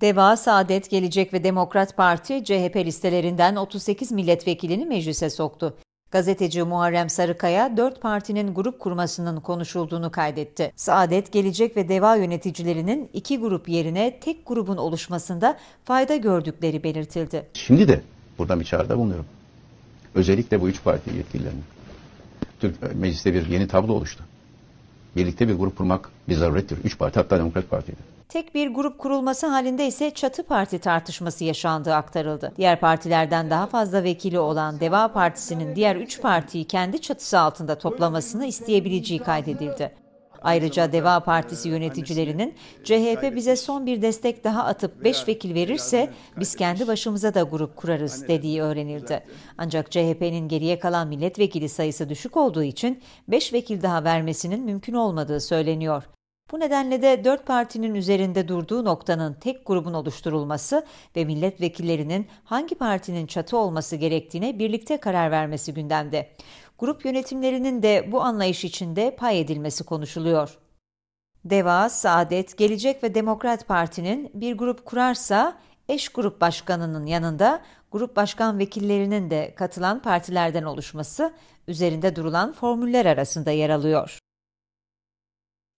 Deva, Saadet, Gelecek ve Demokrat Parti CHP listelerinden 38 milletvekilini meclise soktu. Gazeteci Muharrem Sarıkaya, dört partinin grup kurmasının konuşulduğunu kaydetti. Saadet, Gelecek ve Deva yöneticilerinin iki grup yerine tek grubun oluşmasında fayda gördükleri belirtildi. Şimdi de buradan bir çağrıda bulunuyorum. Özellikle bu üç parti yetkililerine. Türk e, mecliste bir yeni tablo oluştu birlikte bir grup kurmak bir zarurettir. Üç parti hatta Demokrat Parti'ydi. Tek bir grup kurulması halinde ise çatı parti tartışması yaşandığı aktarıldı. Diğer partilerden daha fazla vekili olan Deva Partisi'nin diğer üç partiyi kendi çatısı altında toplamasını isteyebileceği kaydedildi. Ayrıca Deva Partisi e, yöneticilerinin CHP bize son bir destek daha atıp 5 vekil verirse biz kendi başımıza da grup kurarız dediği öğrenildi. Şey. Ancak CHP'nin geriye kalan milletvekili sayısı düşük olduğu için 5 vekil daha vermesinin mümkün olmadığı söyleniyor. Bu nedenle de dört partinin üzerinde durduğu noktanın tek grubun oluşturulması ve milletvekillerinin hangi partinin çatı olması gerektiğine birlikte karar vermesi gündemde grup yönetimlerinin de bu anlayış içinde pay edilmesi konuşuluyor. Deva, Saadet, Gelecek ve Demokrat Parti'nin bir grup kurarsa eş grup başkanının yanında grup başkan vekillerinin de katılan partilerden oluşması üzerinde durulan formüller arasında yer alıyor.